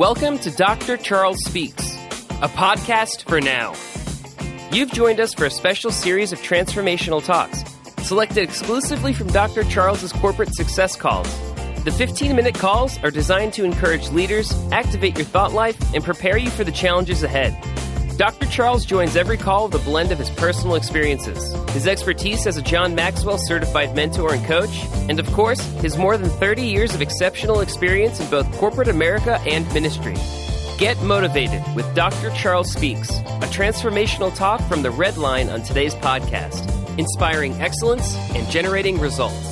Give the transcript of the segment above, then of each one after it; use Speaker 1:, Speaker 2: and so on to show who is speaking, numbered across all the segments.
Speaker 1: Welcome to Dr. Charles Speaks, a podcast for now. You've joined us for a special series of transformational talks, selected exclusively from Dr. Charles's corporate success calls. The 15 minute calls are designed to encourage leaders, activate your thought life, and prepare you for the challenges ahead. Dr. Charles joins every call with a blend of his personal experiences, his expertise as a John Maxwell certified mentor and coach, and of course, his more than 30 years of exceptional experience in both corporate America and ministry. Get motivated with Dr. Charles Speaks, a transformational talk from the red line on today's podcast, inspiring excellence and generating results.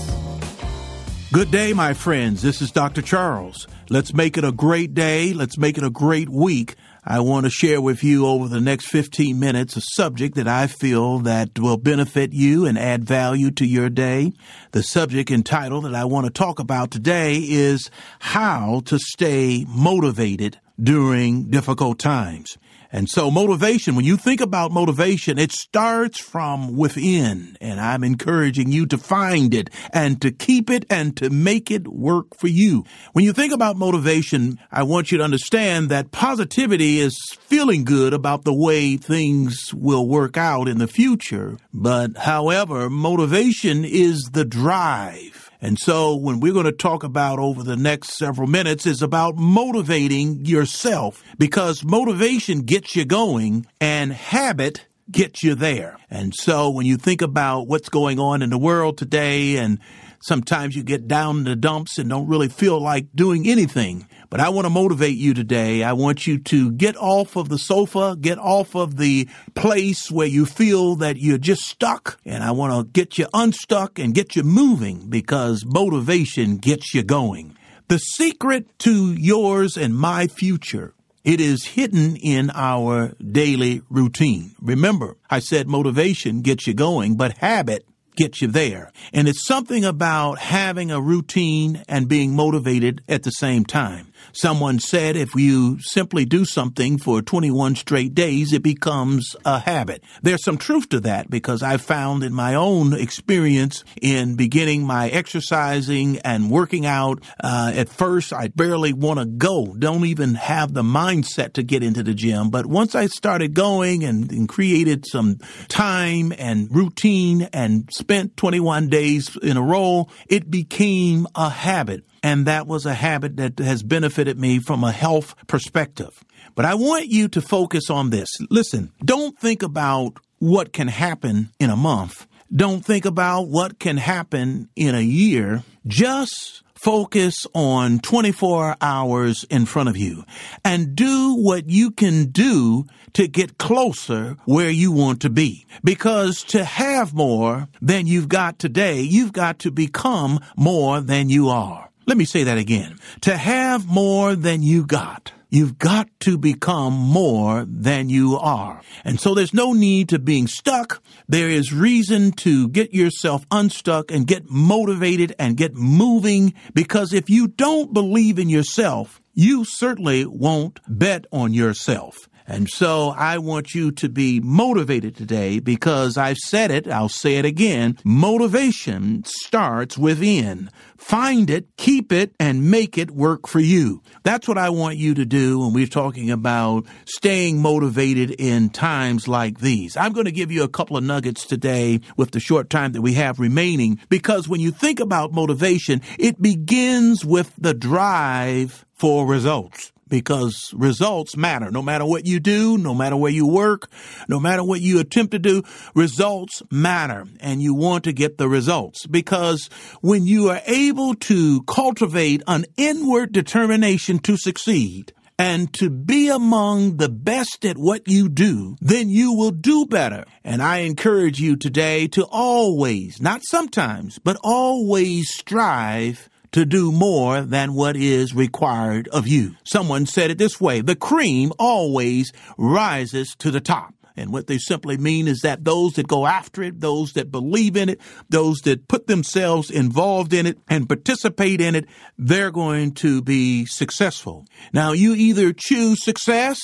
Speaker 2: Good day, my friends. This is Dr. Charles. Let's make it a great day. Let's make it a great week I want to share with you over the next 15 minutes a subject that I feel that will benefit you and add value to your day. The subject and title that I want to talk about today is how to stay motivated during difficult times. And so, motivation, when you think about motivation, it starts from within. And I'm encouraging you to find it and to keep it and to make it work for you. When you think about motivation, I want you to understand that positivity is feeling good about the way things will work out in the future. But however, motivation is the drive and so, when we're going to talk about over the next several minutes is about motivating yourself because motivation gets you going and habit gets you there. And so, when you think about what's going on in the world today, and sometimes you get down in the dumps and don't really feel like doing anything, but I want to motivate you today. I want you to get off of the sofa, get off of the place where you feel that you're just stuck. And I want to get you unstuck and get you moving because motivation gets you going. The secret to yours and my future. It is hidden in our daily routine. Remember, I said motivation gets you going, but habit gets you there. And it's something about having a routine and being motivated at the same time. Someone said if you simply do something for 21 straight days, it becomes a habit. There's some truth to that because I found in my own experience in beginning my exercising and working out, uh, at first I barely want to go, don't even have the mindset to get into the gym. But once I started going and, and created some time and routine and spent 21 days in a row, it became a habit. And that was a habit that has benefited me from a health perspective. But I want you to focus on this. Listen, don't think about what can happen in a month. Don't think about what can happen in a year. Just focus on 24 hours in front of you and do what you can do to get closer where you want to be. Because to have more than you've got today, you've got to become more than you are. Let me say that again. To have more than you got. You've got to become more than you are. And so there's no need to being stuck. There is reason to get yourself unstuck and get motivated and get moving because if you don't believe in yourself, you certainly won't bet on yourself. And so I want you to be motivated today because I've said it, I'll say it again. Motivation starts within. Find it, keep it, and make it work for you. That's what I want you to do when we're talking about staying motivated in times like these. I'm going to give you a couple of nuggets today with the short time that we have remaining because when you think about motivation, it begins with the drive for results because results matter. No matter what you do, no matter where you work, no matter what you attempt to do, results matter. And you want to get the results because when you are able to cultivate an inward determination to succeed, and to be among the best at what you do, then you will do better. And I encourage you today to always, not sometimes, but always strive to do more than what is required of you. Someone said it this way, the cream always rises to the top. And what they simply mean is that those that go after it, those that believe in it, those that put themselves involved in it and participate in it, they're going to be successful. Now you either choose success,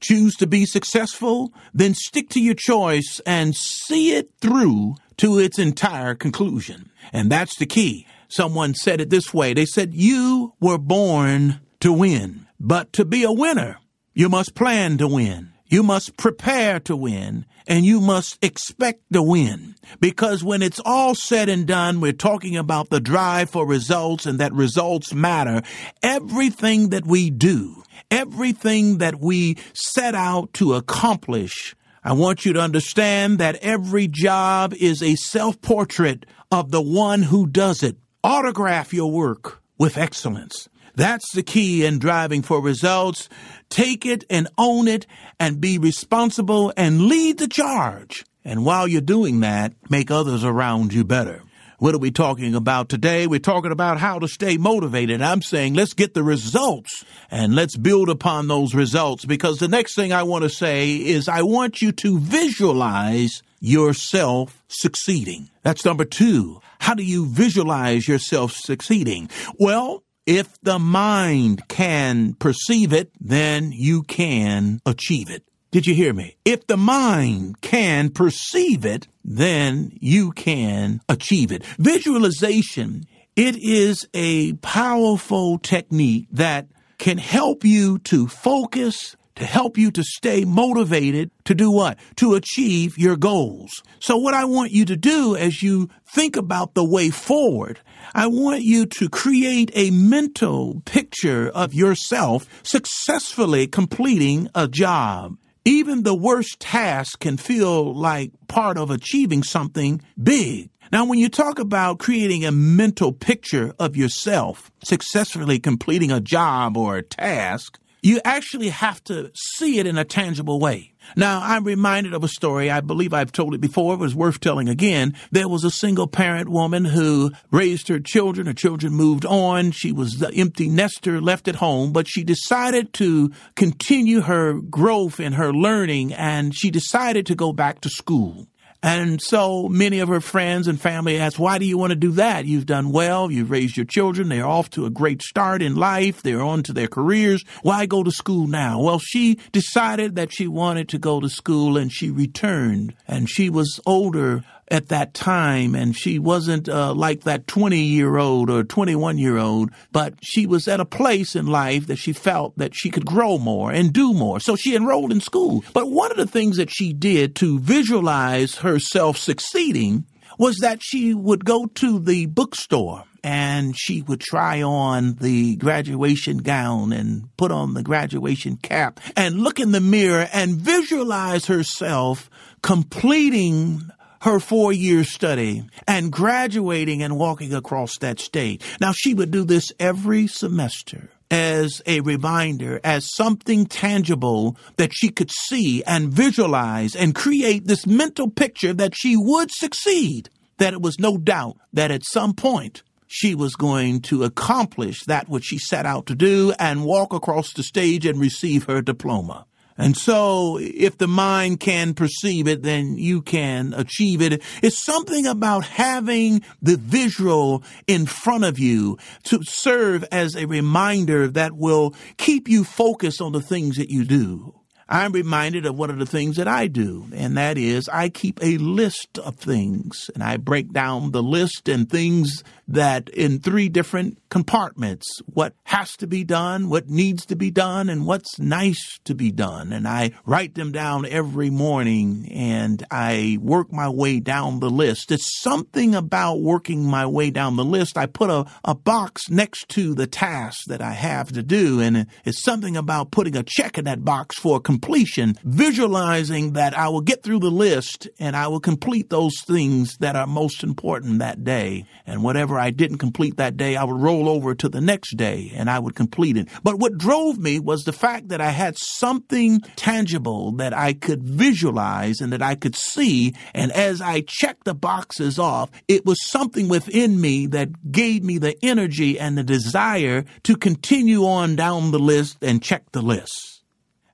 Speaker 2: choose to be successful, then stick to your choice and see it through to its entire conclusion. And that's the key. Someone said it this way. They said, You were born to win, but to be a winner, you must plan to win. You must prepare to win and you must expect to win. Because when it's all said and done, we're talking about the drive for results and that results matter. Everything that we do, everything that we set out to accomplish, I want you to understand that every job is a self portrait of the one who does it. Autograph your work with excellence. That's the key in driving for results. Take it and own it and be responsible and lead the charge. And while you're doing that, make others around you better. What are we talking about today? We're talking about how to stay motivated. I'm saying let's get the results and let's build upon those results because the next thing I want to say is I want you to visualize yourself succeeding. That's number two. How do you visualize yourself succeeding? Well, if the mind can perceive it, then you can achieve it. Did you hear me? If the mind can perceive it, then you can achieve it. Visualization, it is a powerful technique that can help you to focus to help you to stay motivated to do what? To achieve your goals. So what I want you to do as you think about the way forward, I want you to create a mental picture of yourself successfully completing a job. Even the worst task can feel like part of achieving something big. Now, when you talk about creating a mental picture of yourself, successfully completing a job or a task, you actually have to see it in a tangible way. Now, I'm reminded of a story. I believe I've told it before. It was worth telling again. There was a single parent woman who raised her children. Her children moved on. She was the empty nester left at home, but she decided to continue her growth and her learning, and she decided to go back to school. And so many of her friends and family asked, Why do you want to do that? You've done well, you've raised your children, they're off to a great start in life, they're on to their careers. Why go to school now? Well, she decided that she wanted to go to school and she returned. And she was older at that time, and she wasn't uh, like that 20 year old or 21 year old, but she was at a place in life that she felt that she could grow more and do more. So she enrolled in school. But one of the things that she did to visualize herself succeeding was that she would go to the bookstore and she would try on the graduation gown and put on the graduation cap and look in the mirror and visualize herself completing her four year study and graduating and walking across that stage. Now, she would do this every semester as a reminder, as something tangible that she could see and visualize and create this mental picture that she would succeed, that it was no doubt that at some point she was going to accomplish that which she set out to do and walk across the stage and receive her diploma. And so, if the mind can perceive it, then you can achieve it. It's something about having the visual in front of you to serve as a reminder that will keep you focused on the things that you do. I'm reminded of one of the things that I do, and that is I keep a list of things and I break down the list and things that in three different compartments what has to be done, what needs to be done, and what's nice to be done. And I write them down every morning and I work my way down the list. It's something about working my way down the list. I put a, a box next to the task that I have to do, and it's something about putting a check in that box for a completion, visualizing that I will get through the list and I will complete those things that are most important that day. And whatever I didn't complete that day, I would roll over to the next day and I would complete it. But what drove me was the fact that I had something tangible that I could visualize and that I could see. And as I checked the boxes off, it was something within me that gave me the energy and the desire to continue on down the list and check the list.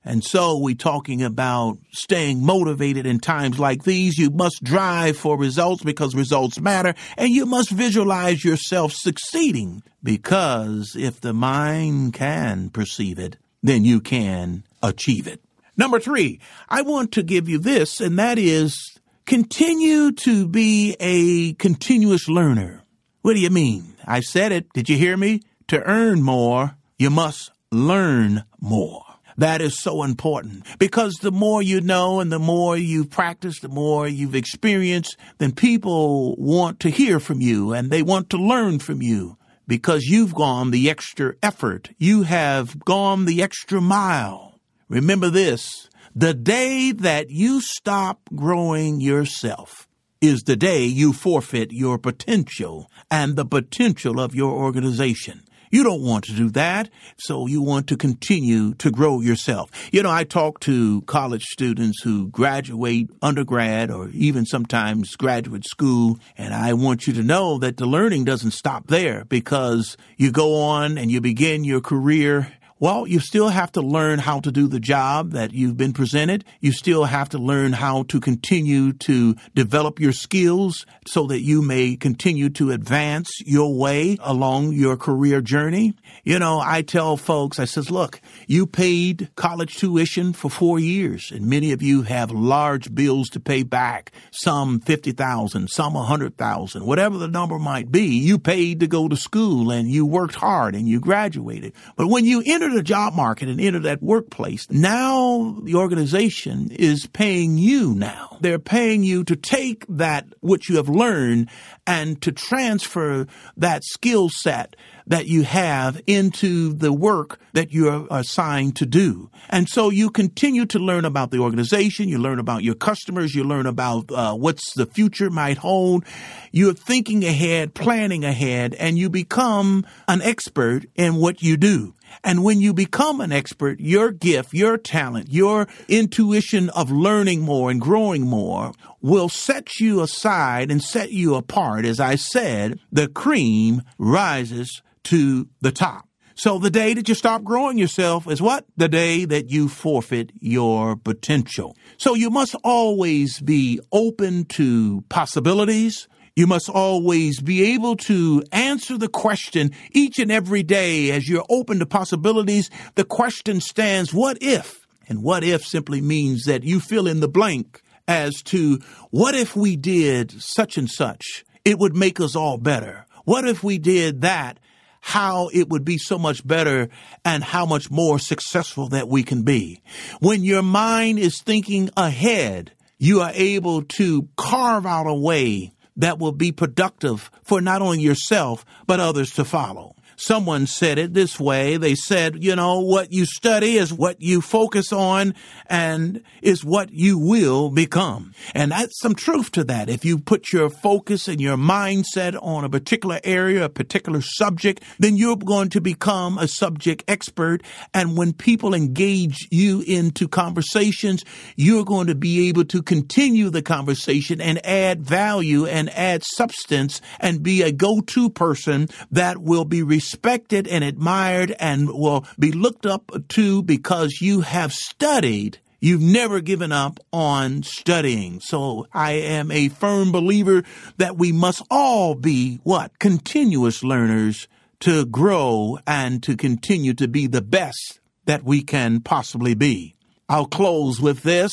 Speaker 2: And so we're talking about staying motivated in times like these. You must drive for results because results matter. And you must visualize yourself succeeding because if the mind can perceive it, then you can achieve it. Number three, I want to give you this, and that is continue to be a continuous learner. What do you mean? I said it. Did you hear me? To earn more, you must learn more. That is so important because the more you know and the more you've practiced, the more you've experienced, then people want to hear from you and they want to learn from you because you've gone the extra effort. You have gone the extra mile. Remember this. The day that you stop growing yourself is the day you forfeit your potential and the potential of your organization. You don't want to do that. So you want to continue to grow yourself. You know, I talk to college students who graduate undergrad or even sometimes graduate school. And I want you to know that the learning doesn't stop there because you go on and you begin your career well, you still have to learn how to do the job that you've been presented. You still have to learn how to continue to develop your skills so that you may continue to advance your way along your career journey. You know, I tell folks, I says, look, you paid college tuition for four years and many of you have large bills to pay back, some 50,000, some 100,000, whatever the number might be. You paid to go to school and you worked hard and you graduated. But when you enter enter the job market and enter that workplace, now the organization is paying you now. They're paying you to take that, what you have learned, and to transfer that skill set that you have into the work that you're assigned to do. And so you continue to learn about the organization, you learn about your customers, you learn about uh, what's the future might hold. You're thinking ahead, planning ahead, and you become an expert in what you do. And when you become an expert, your gift, your talent, your intuition of learning more and growing more will set you aside and set you apart. As I said, the cream rises to the top. So the day that you stop growing yourself is what? The day that you forfeit your potential. So you must always be open to possibilities, you must always be able to answer the question each and every day as you're open to possibilities. The question stands, what if? And what if simply means that you fill in the blank as to what if we did such and such? It would make us all better. What if we did that? How it would be so much better and how much more successful that we can be. When your mind is thinking ahead, you are able to carve out a way that will be productive for not only yourself, but others to follow. Someone said it this way. They said, you know, what you study is what you focus on and is what you will become. And that's some truth to that. If you put your focus and your mindset on a particular area, a particular subject, then you're going to become a subject expert. And when people engage you into conversations, you're going to be able to continue the conversation and add value and add substance and be a go-to person that will be received respected and admired and will be looked up to because you have studied. You've never given up on studying. So I am a firm believer that we must all be what? Continuous learners to grow and to continue to be the best that we can possibly be. I'll close with this.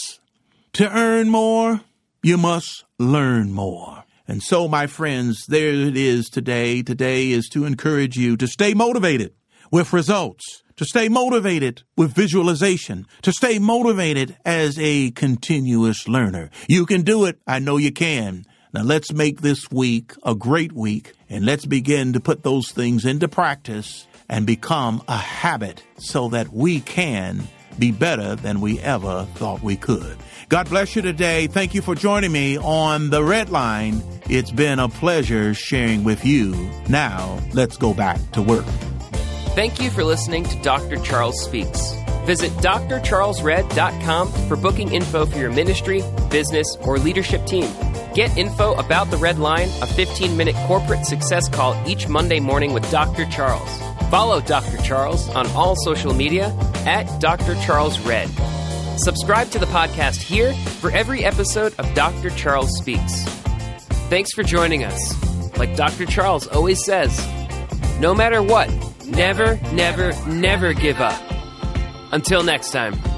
Speaker 2: To earn more, you must learn more. And so, my friends, there it is today. Today is to encourage you to stay motivated with results, to stay motivated with visualization, to stay motivated as a continuous learner. You can do it. I know you can. Now let's make this week a great week and let's begin to put those things into practice and become a habit so that we can be better than we ever thought we could. God bless you today. Thank you for joining me on The Red Line. It's been a pleasure sharing with you. Now, let's go back to work.
Speaker 1: Thank you for listening to Dr. Charles Speaks. Visit drcharlesred.com for booking info for your ministry, business, or leadership team. Get info about the Red Line, a 15 minute corporate success call each Monday morning with Dr. Charles. Follow Dr. Charles on all social media at Dr. Charles Red. Subscribe to the podcast here for every episode of Dr. Charles Speaks. Thanks for joining us. Like Dr. Charles always says, no matter what, never, never, never give up. Until next time.